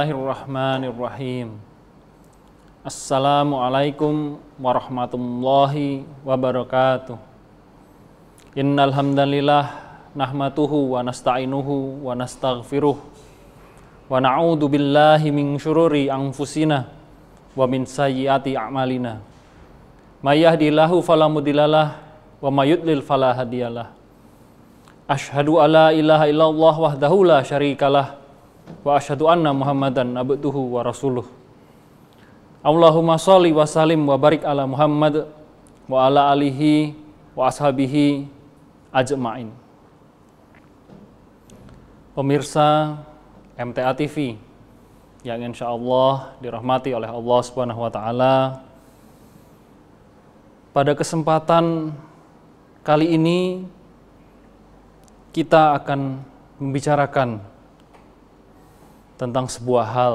Bismillahirrahmanirrahim. Assalamualaikum warahmatullahi wabarakatuh. Innal hamdalillah nahmatuhu wa nasta'inuhu wa nastaghfiruh wa na'udzu billahi min syururi anfusina wa min sayyiati a'malina. May yahdihillahu fala mudhillalah wa may yudlil fala hadiyalah. Ashhadu alla ilaha illallah wahdahu la syarikalah wa asyhadu anna Muhammadan abduhu wa rasuluh. Allahumma salli wa salim wa barik ala Muhammad wa ala alihi wa ashabihi ajmain. Pemirsa MTA TV yang insya Allah dirahmati oleh Allah Subhanahu wa taala. Pada kesempatan kali ini kita akan membicarakan tentang sebuah hal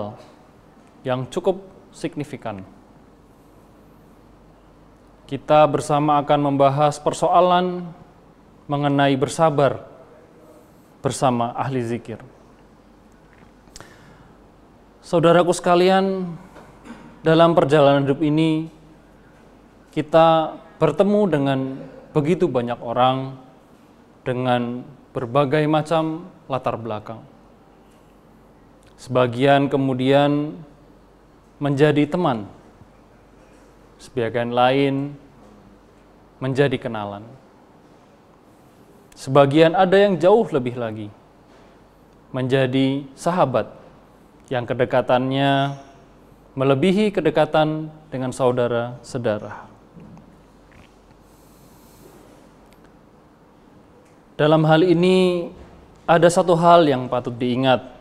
yang cukup signifikan. Kita bersama akan membahas persoalan mengenai bersabar bersama ahli zikir. Saudaraku sekalian, dalam perjalanan hidup ini kita bertemu dengan begitu banyak orang dengan berbagai macam latar belakang. Sebagian kemudian menjadi teman. Sebagian lain menjadi kenalan. Sebagian ada yang jauh lebih lagi menjadi sahabat yang kedekatannya melebihi kedekatan dengan saudara sedara. Dalam hal ini, ada satu hal yang patut diingat,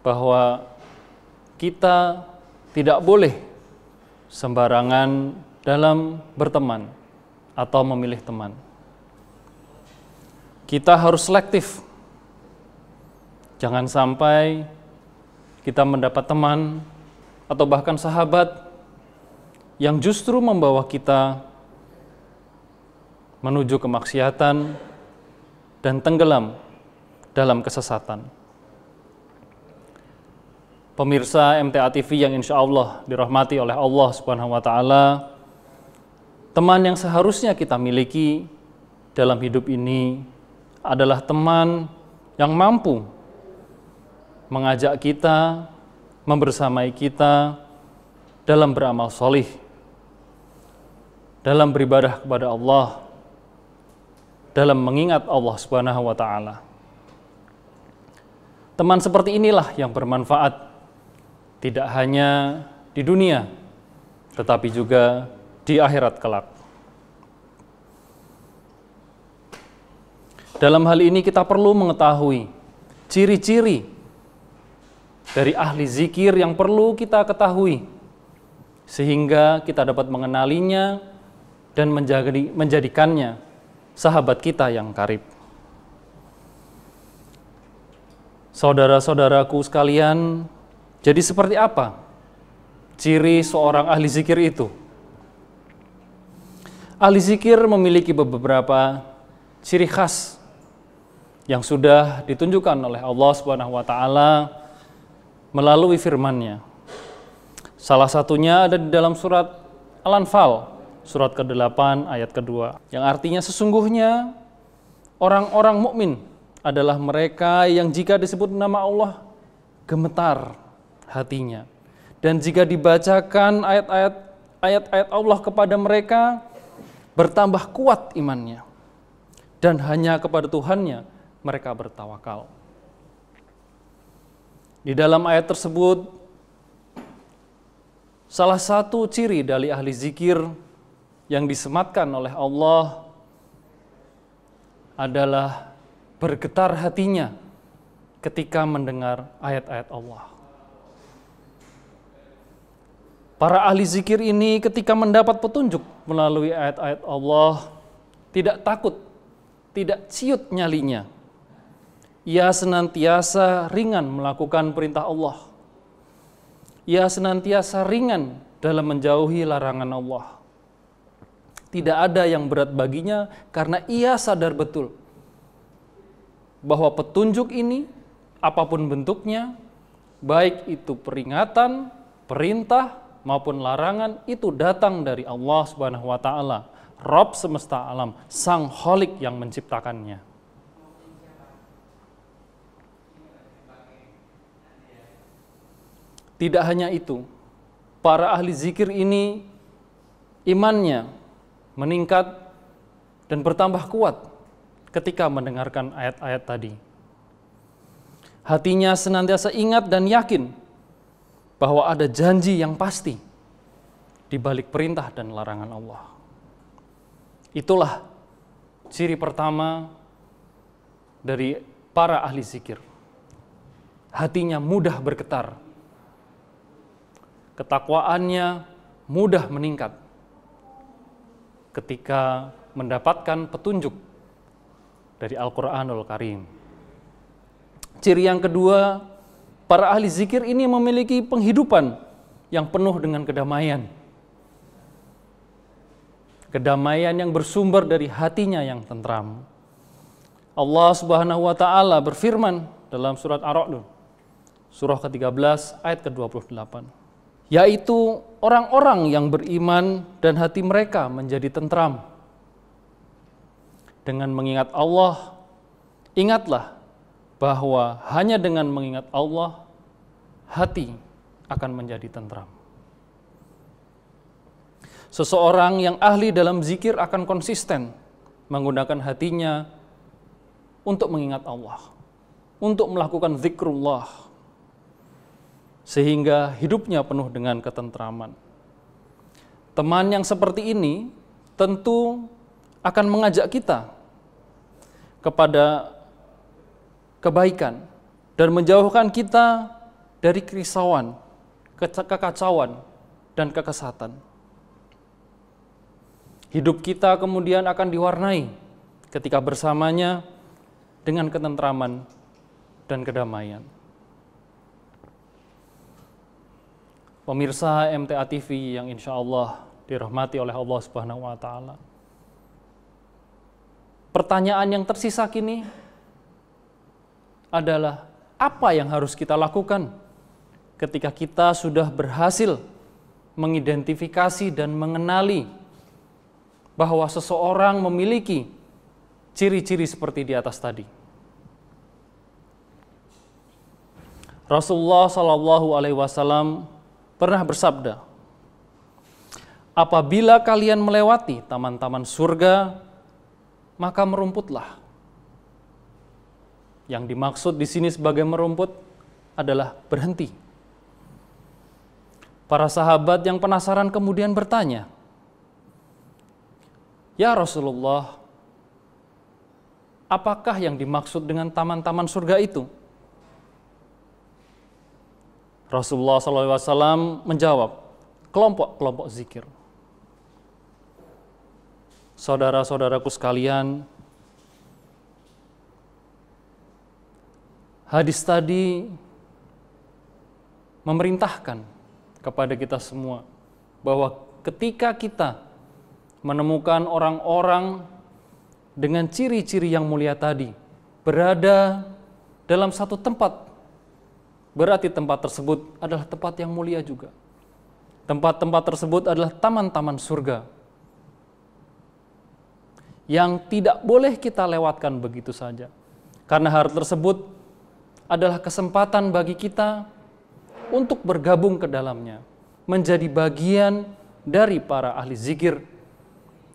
bahwa kita tidak boleh sembarangan dalam berteman atau memilih teman. Kita harus selektif. Jangan sampai kita mendapat teman atau bahkan sahabat yang justru membawa kita menuju kemaksiatan dan tenggelam dalam kesesatan pemirsa MTA TV yang insya Allah dirahmati oleh Allah Subhanahu wa Ta'ala, teman yang seharusnya kita miliki dalam hidup ini adalah teman yang mampu mengajak kita, membersamai kita dalam beramal solih, dalam beribadah kepada Allah, dalam mengingat Allah Subhanahu wa Ta'ala. Teman seperti inilah yang bermanfaat tidak hanya di dunia, tetapi juga di akhirat kelak. Dalam hal ini kita perlu mengetahui ciri-ciri dari ahli zikir yang perlu kita ketahui sehingga kita dapat mengenalinya dan menjadi, menjadikannya sahabat kita yang karib. Saudara-saudaraku sekalian, jadi seperti apa ciri seorang ahli zikir itu? Ahli zikir memiliki beberapa ciri khas yang sudah ditunjukkan oleh Allah Subhanahu wa taala melalui firman-Nya. Salah satunya ada di dalam surat Al-Anfal, surat ke-8 ayat kedua, yang artinya sesungguhnya orang-orang mukmin adalah mereka yang jika disebut nama Allah gemetar hatinya. Dan jika dibacakan ayat-ayat ayat-ayat Allah kepada mereka, bertambah kuat imannya. Dan hanya kepada Tuhannya mereka bertawakal. Di dalam ayat tersebut, salah satu ciri dari ahli zikir yang disematkan oleh Allah adalah bergetar hatinya ketika mendengar ayat-ayat Allah. Para ahli zikir ini ketika mendapat petunjuk melalui ayat-ayat Allah, tidak takut, tidak ciut nyalinya. Ia senantiasa ringan melakukan perintah Allah. Ia senantiasa ringan dalam menjauhi larangan Allah. Tidak ada yang berat baginya karena ia sadar betul bahwa petunjuk ini apapun bentuknya, baik itu peringatan, perintah, maupun larangan itu datang dari Allah Subhanahu wa taala, Rabb semesta alam, Sang Holik yang menciptakannya. Tidak hanya itu, para ahli zikir ini imannya meningkat dan bertambah kuat ketika mendengarkan ayat-ayat tadi. Hatinya senantiasa ingat dan yakin bahwa ada janji yang pasti di balik perintah dan larangan Allah. Itulah ciri pertama dari para ahli zikir. Hatinya mudah bergetar. Ketakwaannya mudah meningkat ketika mendapatkan petunjuk dari Al-Qur'anul Karim. Ciri yang kedua Para ahli zikir ini memiliki penghidupan yang penuh dengan kedamaian. Kedamaian yang bersumber dari hatinya yang tentram. Allah Subhanahu wa taala berfirman dalam surat Ar-Ra'd surah ke-13 ayat ke-28 yaitu orang-orang yang beriman dan hati mereka menjadi tentram dengan mengingat Allah ingatlah bahwa hanya dengan mengingat Allah, hati akan menjadi tentram. Seseorang yang ahli dalam zikir akan konsisten menggunakan hatinya untuk mengingat Allah, untuk melakukan zikrullah, sehingga hidupnya penuh dengan ketentraman. Teman yang seperti ini tentu akan mengajak kita kepada kebaikan dan menjauhkan kita dari kerisauan, kekacauan, dan kekesatan. Hidup kita kemudian akan diwarnai ketika bersamanya dengan ketentraman dan kedamaian. Pemirsa MTA TV yang insya Allah dirahmati oleh Allah Subhanahu wa Ta'ala. Pertanyaan yang tersisa kini adalah apa yang harus kita lakukan ketika kita sudah berhasil mengidentifikasi dan mengenali bahwa seseorang memiliki ciri-ciri seperti di atas tadi. Rasulullah Shallallahu Alaihi Wasallam pernah bersabda, apabila kalian melewati taman-taman surga, maka merumputlah. Yang dimaksud di sini sebagai merumput adalah berhenti. Para sahabat yang penasaran kemudian bertanya, "Ya Rasulullah, apakah yang dimaksud dengan taman-taman surga itu?" Rasulullah SAW menjawab, "Kelompok-kelompok zikir." Saudara-saudaraku sekalian, hadis tadi memerintahkan kepada kita semua bahwa ketika kita menemukan orang-orang dengan ciri-ciri yang mulia tadi berada dalam satu tempat, berarti tempat tersebut adalah tempat yang mulia juga. Tempat-tempat tersebut adalah taman-taman surga yang tidak boleh kita lewatkan begitu saja, karena hal tersebut adalah kesempatan bagi kita untuk bergabung ke dalamnya, menjadi bagian dari para ahli zikir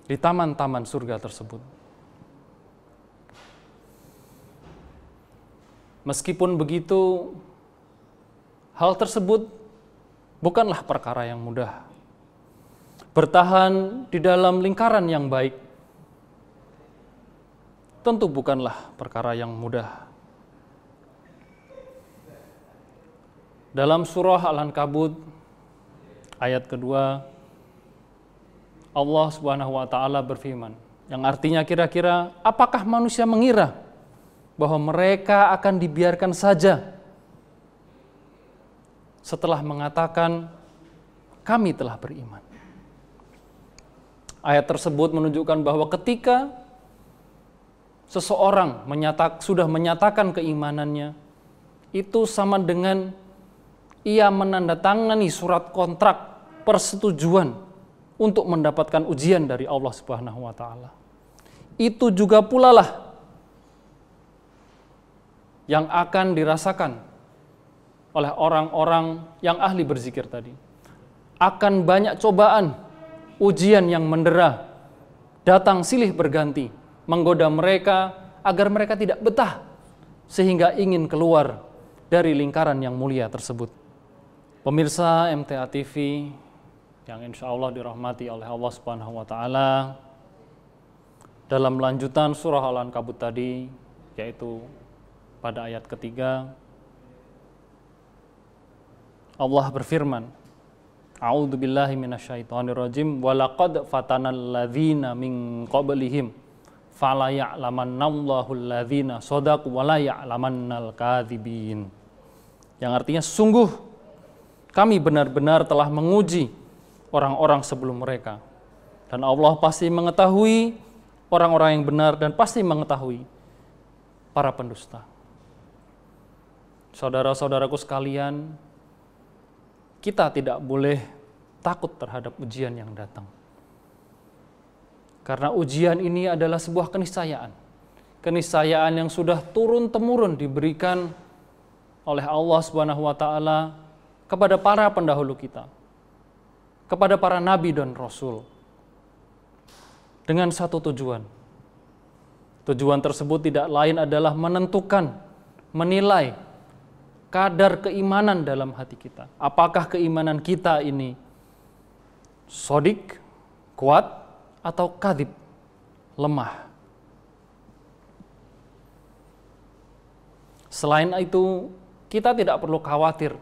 di taman-taman surga tersebut. Meskipun begitu, hal tersebut bukanlah perkara yang mudah. Bertahan di dalam lingkaran yang baik tentu bukanlah perkara yang mudah Dalam surah Al-Ankabut ayat kedua Allah Subhanahu wa taala berfirman yang artinya kira-kira apakah manusia mengira bahwa mereka akan dibiarkan saja setelah mengatakan kami telah beriman. Ayat tersebut menunjukkan bahwa ketika seseorang menyatak, sudah menyatakan keimanannya itu sama dengan ia menandatangani surat kontrak persetujuan untuk mendapatkan ujian dari Allah Subhanahu wa taala. Itu juga pula lah yang akan dirasakan oleh orang-orang yang ahli berzikir tadi. Akan banyak cobaan, ujian yang mendera, datang silih berganti, menggoda mereka agar mereka tidak betah sehingga ingin keluar dari lingkaran yang mulia tersebut. Pemirsa MTA TV yang insya Allah dirahmati oleh Allah Subhanahu wa Ta'ala, dalam lanjutan surah Al-Ankabut tadi, yaitu pada ayat ketiga, Allah berfirman, A'udzu billahi minasyaitonir rajim walaqad fatanal ladzina min qablihim fala ya'lamannallahu alladzina sadaqu wa la ya'lamannal kadzibin. Yang artinya sungguh kami benar-benar telah menguji orang-orang sebelum mereka. Dan Allah pasti mengetahui orang-orang yang benar dan pasti mengetahui para pendusta. Saudara-saudaraku sekalian, kita tidak boleh takut terhadap ujian yang datang. Karena ujian ini adalah sebuah keniscayaan. Keniscayaan yang sudah turun-temurun diberikan oleh Allah Subhanahu wa taala kepada para pendahulu kita, kepada para nabi dan rasul, dengan satu tujuan. Tujuan tersebut tidak lain adalah menentukan, menilai kadar keimanan dalam hati kita. Apakah keimanan kita ini sodik, kuat, atau kadib, lemah. Selain itu, kita tidak perlu khawatir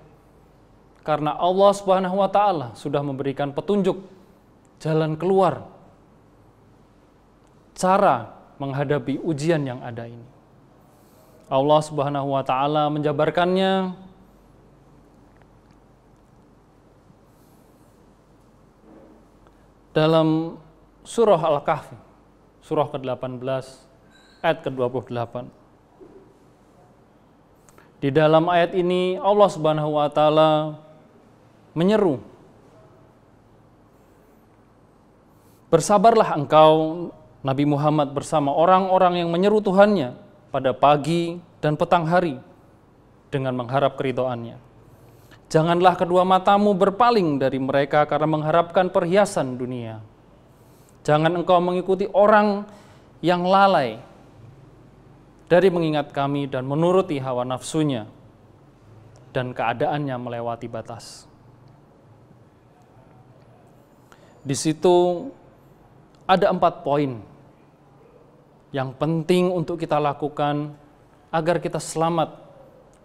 karena Allah Subhanahu wa taala sudah memberikan petunjuk jalan keluar cara menghadapi ujian yang ada ini. Allah Subhanahu wa taala menjabarkannya dalam surah Al-Kahfi, surah ke-18 ayat ke-28. Di dalam ayat ini Allah Subhanahu wa taala menyeru. Bersabarlah engkau, Nabi Muhammad bersama orang-orang yang menyeru Tuhannya pada pagi dan petang hari dengan mengharap keridoannya. Janganlah kedua matamu berpaling dari mereka karena mengharapkan perhiasan dunia. Jangan engkau mengikuti orang yang lalai dari mengingat kami dan menuruti hawa nafsunya dan keadaannya melewati batas. Di situ ada empat poin yang penting untuk kita lakukan agar kita selamat,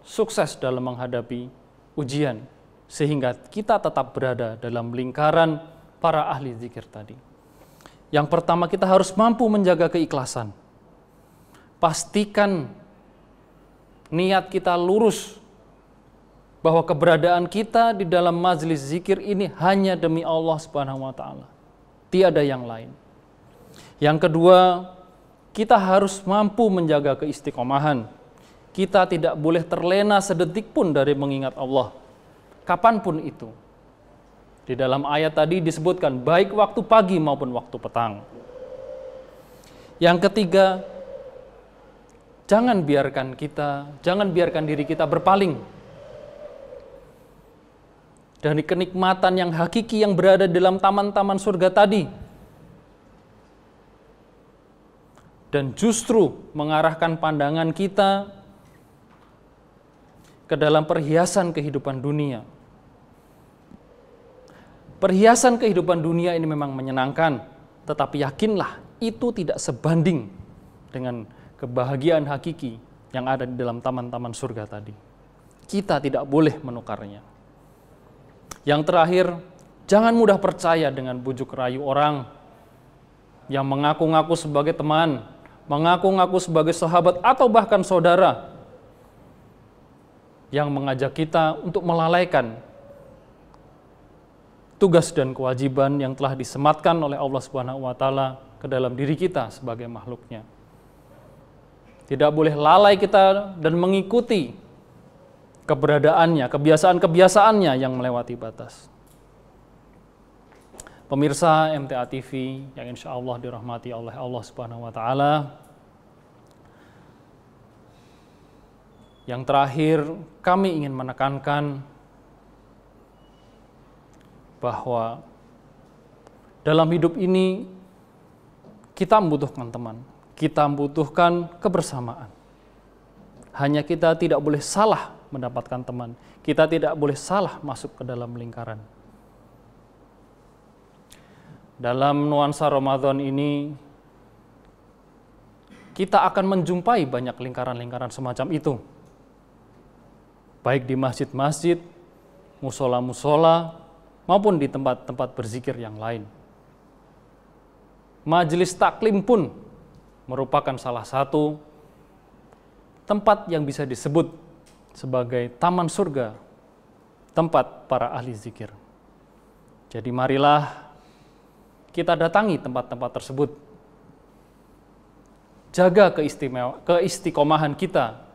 sukses dalam menghadapi ujian, sehingga kita tetap berada dalam lingkaran para ahli zikir tadi. Yang pertama, kita harus mampu menjaga keikhlasan. Pastikan niat kita lurus bahwa keberadaan kita di dalam majelis zikir ini hanya demi Allah Subhanahu wa taala. Tiada yang lain. Yang kedua, kita harus mampu menjaga keistiqomahan. Kita tidak boleh terlena sedetik pun dari mengingat Allah. Kapanpun itu. Di dalam ayat tadi disebutkan baik waktu pagi maupun waktu petang. Yang ketiga, jangan biarkan kita, jangan biarkan diri kita berpaling dari kenikmatan yang hakiki yang berada dalam taman-taman surga tadi. Dan justru mengarahkan pandangan kita ke dalam perhiasan kehidupan dunia. Perhiasan kehidupan dunia ini memang menyenangkan, tetapi yakinlah itu tidak sebanding dengan kebahagiaan hakiki yang ada di dalam taman-taman surga tadi. Kita tidak boleh menukarnya. Yang terakhir, jangan mudah percaya dengan bujuk rayu orang yang mengaku-ngaku sebagai teman, mengaku-ngaku sebagai sahabat atau bahkan saudara yang mengajak kita untuk melalaikan tugas dan kewajiban yang telah disematkan oleh Allah Subhanahu wa taala ke dalam diri kita sebagai makhluknya. Tidak boleh lalai kita dan mengikuti keberadaannya, kebiasaan-kebiasaannya yang melewati batas. Pemirsa MTA TV yang insya Allah dirahmati oleh Allah Subhanahu wa Ta'ala, yang terakhir kami ingin menekankan bahwa dalam hidup ini kita membutuhkan teman, kita membutuhkan kebersamaan. Hanya kita tidak boleh salah mendapatkan teman. Kita tidak boleh salah masuk ke dalam lingkaran. Dalam nuansa Ramadan ini, kita akan menjumpai banyak lingkaran-lingkaran semacam itu. Baik di masjid-masjid, musola-musola, maupun di tempat-tempat berzikir yang lain. Majelis taklim pun merupakan salah satu tempat yang bisa disebut sebagai taman surga tempat para ahli zikir. Jadi marilah kita datangi tempat-tempat tersebut. Jaga keistimewa, keistiqomahan kita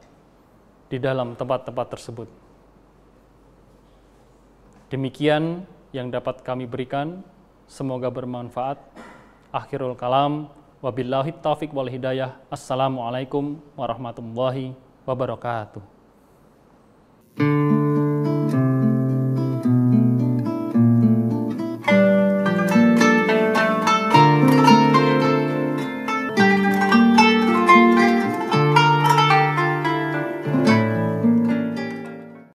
di dalam tempat-tempat tersebut. Demikian yang dapat kami berikan. Semoga bermanfaat. Akhirul kalam. Wabillahi taufik wal hidayah. Assalamualaikum warahmatullahi wabarakatuh. Mm-hmm.